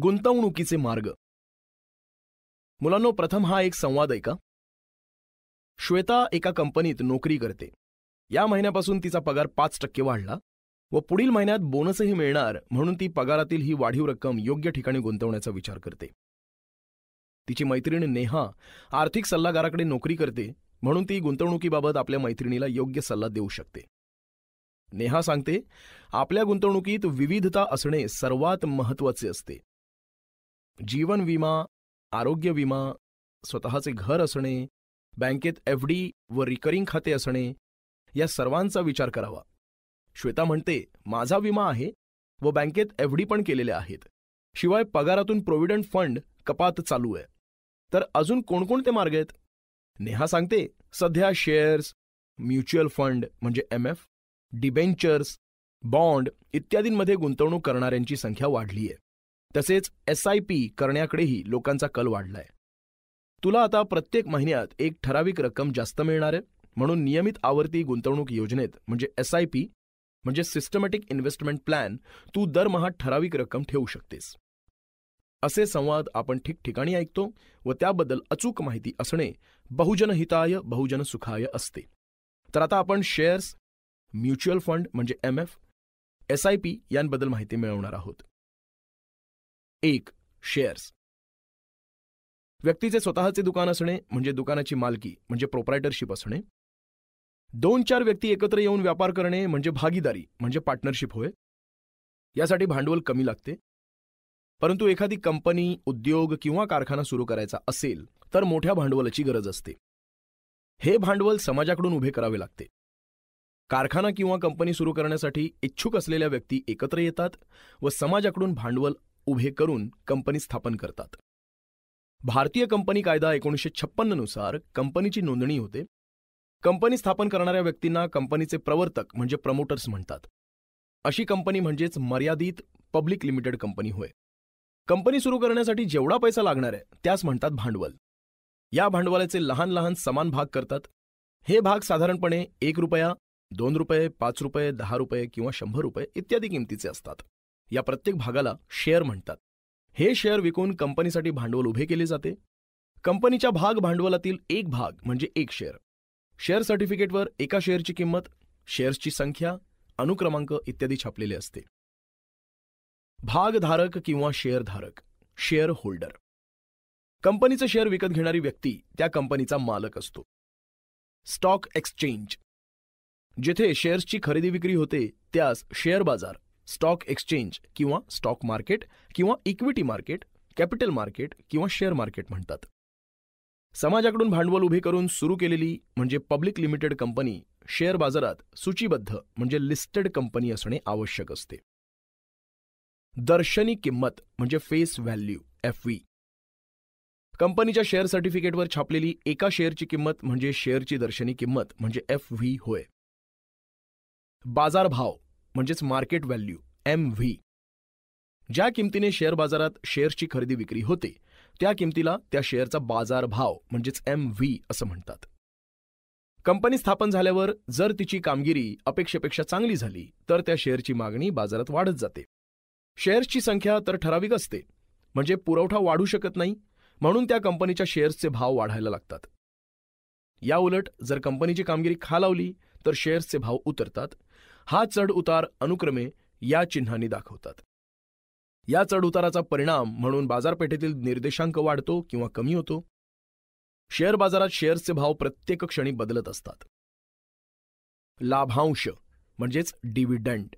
गुंतवणुकीचे मार्ग मुलांनो प्रथम हा एक संवाद ऐका श्वेता एका कंपनीत नोकरी करते या महिन्यापासून तिचा पगार पाच टक्के वाढला व पुढील महिन्यात बोनसही मिळणार म्हणून ती पगारातील ही वाढीव रक्कम योग्य ठिकाणी गुंतवण्याचा विचार करते तिची मैत्रीण नेहा आर्थिक सल्लागाराकडे नोकरी करते म्हणून ती गुंतवणुकीबाबत आपल्या मैत्रिणीला योग्य सल्ला देऊ शकते नेहा सांगते आपल्या गुंतवणुकीत विविधता असणे सर्वात महत्त्वाचे असते जीवन विमा आरोग्य विमा स्वतःचे घर असणे बँकेत एफ डी व रिकरिंग खाते असणे या सर्वांचा विचार करावा श्वेता म्हणते माझा विमा आहे व बँकेत एफ डी पण केलेल्या आहेत शिवाय पगारातून प्रोव्हिडंट फंड कपात चालू आहे तर अजून कोणकोणते मार्ग आहेत नेहा सांगते सध्या शेअर्स म्युच्युअल फंड म्हणजे एम एफ डिबेंचर्स बॉन्ड इत्यादींमध्ये गुंतवणूक करणाऱ्यांची संख्या वाढली आहे तसेच एस आय पी करण्याकडेही लोकांचा कल वाढलाय तुला आता प्रत्येक महिन्यात एक ठराविक रक्कम जास्त मिळणार आहे म्हणून नियमित आवर्ती गुंतवणूक योजनेत म्हणजे एस आय पी म्हणजे सिस्टमॅटिक इन्व्हेस्टमेंट प्लॅन तू दरमहा ठराविक रक्कम ठेवू शकतेस असे संवाद आपण ठिकठिकाणी ऐकतो व त्याबद्दल अचूक माहिती असणे बहुजनहिताय बहुजन सुखाय असते तर आता आपण शेअर्स म्युच्युअल फंड म्हणजे M F S I P यांबद्दल माहिती मिळवणार आहोत एक शेअर्स व्यक्तीचे स्वतःचे दुकान असणे म्हणजे दुकानाची मालकी म्हणजे प्रोप्रायटरशिप असणे दोन चार व्यक्ती एकत्र येऊन व्यापार करणे म्हणजे भागीदारी म्हणजे पार्टनरशिप होय यासाठी भांडवल कमी लागते परंतु एखादी कंपनी उद्योग किंवा कारखाना सुरू करायचा असेल तर मोठ्या भांडवलाची गरज असते हे भांडवल समाजाकडून उभे करावे लागते कारखाना किंवा कंपनी सुरू करण्यासाठी इच्छुक असलेल्या व्यक्ती एकत्र येतात व समाजाकडून भांडवल उभे करून कंपनी स्थापन करतात भारतीय कंपनी कायदा एकोणीसशे छप्पन्ननुसार कंपनीची नोंदणी होते कंपनी स्थापन करणाऱ्या व्यक्तींना कंपनीचे प्रवर्तक म्हणजे प्रमोटर्स म्हणतात अशी कंपनी म्हणजेच मर्यादित पब्लिक लिमिटेड कंपनी होय कंपनी सुरू करण्यासाठी जेवढा पैसा लागणार आहे त्यास म्हणतात भांडवल या भांडवलाचे लहान लहान समान भाग करतात हे भाग साधारणपणे एक रुपया दोन रुपये पाच रुपये दहा रुपये किंवा शंभर रुपये इत्यादी किमतीचे असतात या प्रत्येक भागाला शेअर म्हणतात हे शेअर विकून कंपनीसाठी भांडवल उभे केले जाते कंपनीच्या भाग भांडवलातील एक भाग म्हणजे एक शेअर शेअर सर्टिफिकेटवर एका शेअरची किंमत शेअर्सची संख्या अनुक्रमांक इत्यादी छापलेले असते भागधारक किंवा शेअरधारक शेअर होल्डर कंपनीचे शेअर विकत घेणारी व्यक्ती त्या कंपनीचा मालक असतो स्टॉक एक्सचेंज जिथे शेअर्सची खरेदी विक्री होते त्यास शेअर बाजार स्टॉक एक्सचेंज किंवा स्टॉक मार्केट किंवा इक्विटी मार्केट कॅपिटल मार्केट किंवा शेअर मार्केट म्हणतात समाजाकडून भांडवल उभे करून सुरू केलेली म्हणजे पब्लिक लिमिटेड कंपनी शेअर बाजारात सूचीबद्ध म्हणजे लिस्टेड कंपनी असणे आवश्यक असते दर्शनी किंमत म्हणजे फेस व्हॅल्यू एफ व्ही कंपनीच्या शेअर सर्टिफिकेटवर छापलेली एका शेअरची किंमत म्हणजे शेअरची दर्शनी किंमत म्हणजे एफ व्ही होय बाजार भाव म्हणजेच मार्केट व्हॅल्यू एम व्ही ज्या किमतीने शेअर बाजारात शेअर्सची खरेदी विक्री होते त्या किमतीला त्या शेअरचा बाजार भाव म्हणजेच एम व्ही असं म्हणतात कंपनी स्थापन झाल्यावर जर तिची कामगिरी अपेक्षेपेक्षा चांगली झाली तर त्या शेअरची मागणी बाजारात वाढत जाते शेअर्सची संख्या तर ठराविक असते म्हणजे पुरवठा वाढू शकत नाही म्हणून त्या कंपनीच्या शेअर्सचे भाव वाढायला लागतात याउलट जर कंपनीची कामगिरी खालावली तर शेअर्सचे भाव उतरतात हा चढउतार अनुक्रमे या चिन्हांनी दाखवतात या चढउताराचा परिणाम म्हणून बाजारपेठेतील निर्देशांक वाढतो किंवा कमी होतो शेअर बाजारात शेअर्सचे भाव प्रत्येक क्षणी बदलत असतात लाभांश म्हणजेच डिव्हिडंड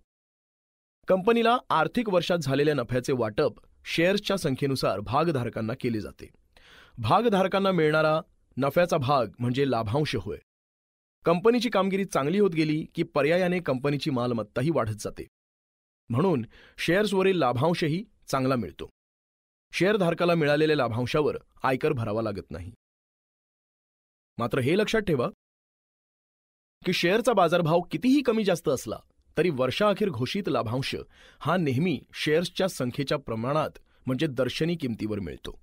कंपनीला आर्थिक वर्षात झालेल्या नफ्याचे वाटप शेअर्सच्या संख्येनुसार भागधारकांना केले जाते भागधारकांना मिळणारा नफ्याचा भाग म्हणजे लाभांश होय कंपनीची कामगिरी चांगली होत गेली की पर्यायाने कंपनीची मालमत्ताही वाढत जाते म्हणून शेअर्सवरील लाभांशही चांगला मिळतो शेअरधारकाला मिळालेल्या लाभांशावर आयकर भरावा लागत नाही मात्र हे लक्षात ठेवा की शेअरचा बाजारभाव कितीही कमी जास्त असला तरी वर्षाअखेर घोषित लाभांश हा नेहमी शेअर्सच्या संख्येच्या प्रमाणात म्हणजे दर्शनी किमतीवर मिळतो